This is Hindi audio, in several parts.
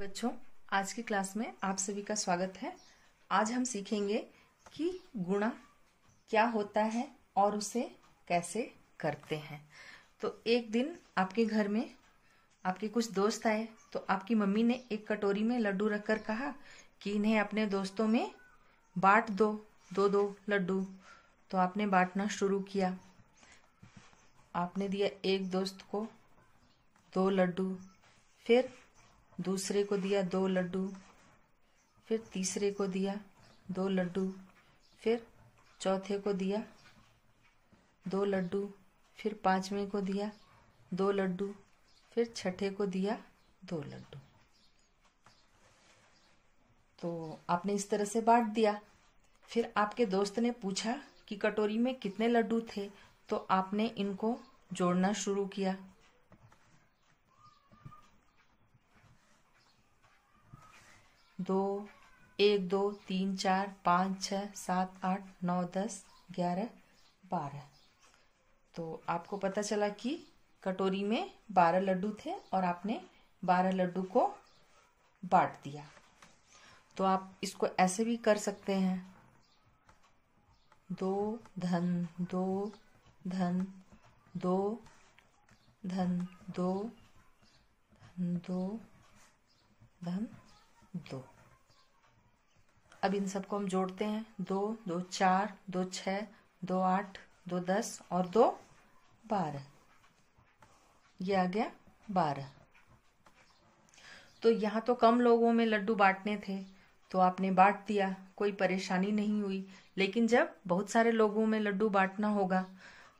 बच्चों आज की क्लास में आप सभी का स्वागत है आज हम सीखेंगे कि गुणा क्या होता है और उसे कैसे करते हैं तो एक दिन आपके घर में आपके कुछ दोस्त आए तो आपकी मम्मी ने एक कटोरी में लड्डू रखकर कहा कि इन्हें अपने दोस्तों में बांट दो दो दो लड्डू तो आपने बांटना शुरू किया आपने दिया एक दोस्त को दो लड्डू फिर दूसरे को दिया दो लड्डू फिर तीसरे को दिया दो लड्डू फिर चौथे को दिया दो लड्डू फिर पाँचवें को दिया दो लड्डू फिर छठे को दिया दो लड्डू तो आपने इस तरह से बांट दिया फिर आपके दोस्त ने पूछा कि कटोरी में कितने लड्डू थे तो आपने इनको जोड़ना शुरू किया दो एक दो तीन चार पाँच छ सात आठ नौ दस ग्यारह बारह तो आपको पता चला कि कटोरी में बारह लड्डू थे और आपने बारह लड्डू को बांट दिया तो आप इसको ऐसे भी कर सकते हैं दो धन दो धन दो धन दो धन दो धन दो अब इन सबको हम जोड़ते हैं दो दो चार दो छ दो आठ दो दस और दो बारह ये आ गया बारह तो यहाँ तो कम लोगों में लड्डू बांटने थे तो आपने बांट दिया कोई परेशानी नहीं हुई लेकिन जब बहुत सारे लोगों में लड्डू बांटना होगा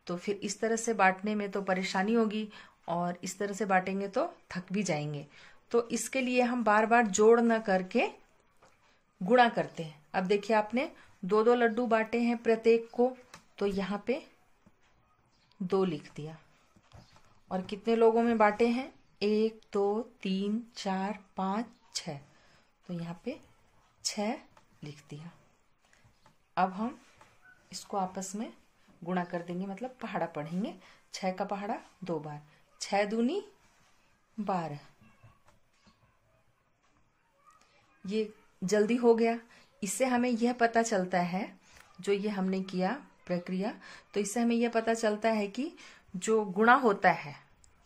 तो फिर इस तरह से बांटने में तो परेशानी होगी और इस तरह से बांटेंगे तो थक भी जाएंगे तो इसके लिए हम बार बार जोड़ न करके गुणा करते हैं अब देखिए आपने दो दो लड्डू बांटे हैं प्रत्येक को तो यहाँ पे दो लिख दिया और कितने लोगों में बांटे हैं एक दो तीन चार पाँच छ तो यहाँ पे छ लिख दिया अब हम इसको आपस में गुणा कर देंगे मतलब पहाड़ा पढ़ेंगे छ का पहाड़ा दो बार छ दूनी बारह ये जल्दी हो गया इससे हमें यह पता चलता है जो ये हमने किया प्रक्रिया तो इससे हमें यह पता चलता है कि जो गुणा होता है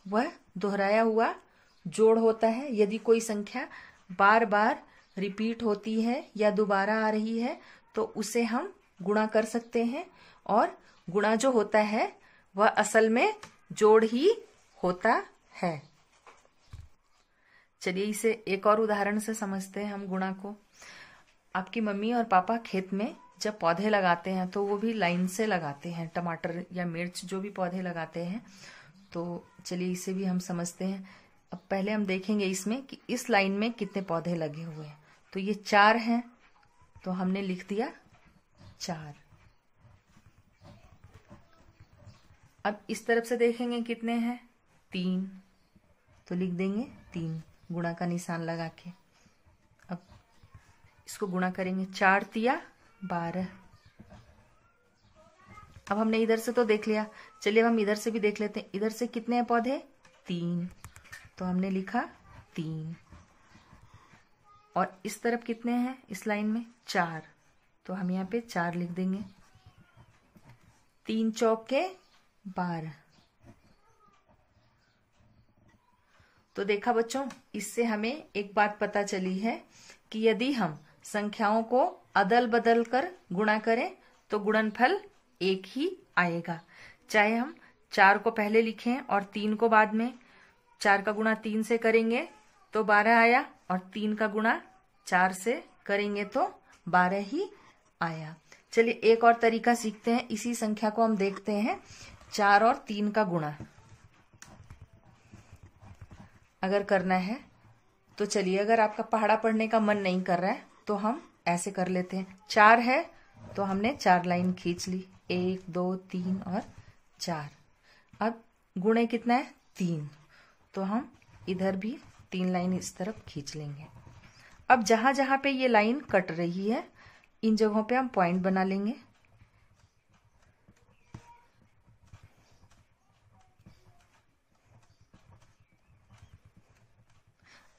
वह दोहराया हुआ जोड़ होता है यदि कोई संख्या बार बार रिपीट होती है या दोबारा आ रही है तो उसे हम गुणा कर सकते हैं और गुणा जो होता है वह असल में जोड़ ही होता है चलिए इसे एक और उदाहरण से समझते हैं हम गुणा को आपकी मम्मी और पापा खेत में जब पौधे लगाते हैं तो वो भी लाइन से लगाते हैं टमाटर या मिर्च जो भी पौधे लगाते हैं तो चलिए इसे भी हम समझते हैं अब पहले हम देखेंगे इसमें कि इस लाइन में कितने पौधे लगे हुए हैं तो ये चार हैं तो हमने लिख दिया चार अब इस तरफ से देखेंगे कितने हैं तीन तो लिख देंगे तीन गुणा का निशान लगा के अब इसको गुणा करेंगे चार तिया बारह अब हमने इधर से तो देख लिया चलिए हम इधर से भी देख लेते हैं इधर से कितने हैं पौधे तीन तो हमने लिखा तीन और इस तरफ कितने हैं इस लाइन में चार तो हम यहाँ पे चार लिख देंगे तीन चौके बारह तो देखा बच्चों इससे हमें एक बात पता चली है कि यदि हम संख्याओं को अदल बदल कर गुणा करें तो गुणनफल एक ही आएगा चाहे हम चार को पहले लिखें और तीन को बाद में चार का गुणा तीन से करेंगे तो बारह आया और तीन का गुणा चार से करेंगे तो बारह ही आया चलिए एक और तरीका सीखते हैं इसी संख्या को हम देखते हैं चार और तीन का गुणा अगर करना है तो चलिए अगर आपका पहाड़ा पढ़ने का मन नहीं कर रहा है तो हम ऐसे कर लेते हैं चार है तो हमने चार लाइन खींच ली एक दो तीन और चार अब गुणे कितना है तीन तो हम इधर भी तीन लाइन इस तरफ खींच लेंगे अब जहां जहां पे ये लाइन कट रही है इन जगहों पे हम पॉइंट बना लेंगे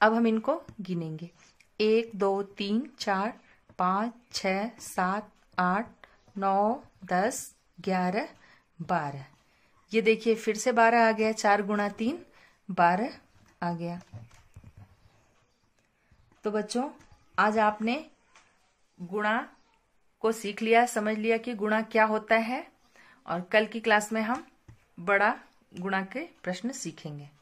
अब हम इनको गिनेंगे एक दो तीन चार पाँच छ सात आठ नौ दस ग्यारह बारह ये देखिए फिर से बारह आ गया चार गुणा तीन बारह आ गया तो बच्चों आज आपने गुणा को सीख लिया समझ लिया कि गुणा क्या होता है और कल की क्लास में हम बड़ा गुणा के प्रश्न सीखेंगे